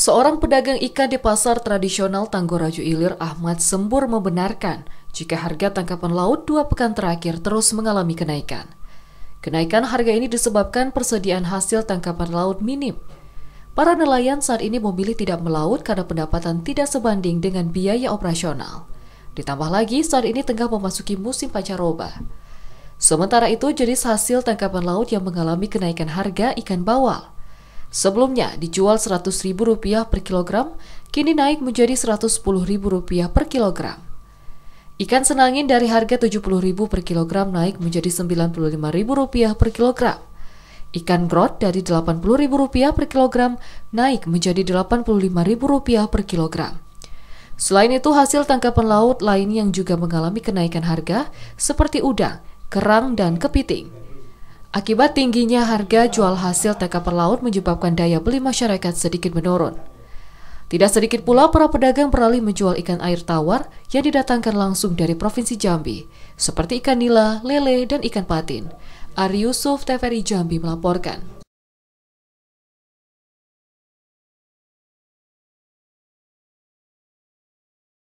Seorang pedagang ikan di pasar tradisional Tanggoraju Ilir Ahmad Sembur membenarkan jika harga tangkapan laut dua pekan terakhir terus mengalami kenaikan. Kenaikan harga ini disebabkan persediaan hasil tangkapan laut minim. Para nelayan saat ini memilih tidak melaut karena pendapatan tidak sebanding dengan biaya operasional. Ditambah lagi saat ini tengah memasuki musim pacaroba. Sementara itu jenis hasil tangkapan laut yang mengalami kenaikan harga ikan bawal. Sebelumnya dijual Rp100.000 per kilogram, kini naik menjadi Rp110.000 per kilogram. Ikan senangin dari harga Rp70.000 per kilogram naik menjadi Rp95.000 per kilogram. Ikan grot dari Rp80.000 per kilogram naik menjadi Rp85.000 per kilogram. Selain itu, hasil tangkapan laut lain yang juga mengalami kenaikan harga seperti udang, kerang, dan kepiting. Akibat tingginya harga jual hasil tangkapan perlaut menyebabkan daya beli masyarakat sedikit menurun. Tidak sedikit pula para pedagang beralih menjual ikan air tawar yang didatangkan langsung dari Provinsi Jambi, seperti ikan nila, lele, dan ikan patin. Ari Yusuf TVRI Jambi melaporkan.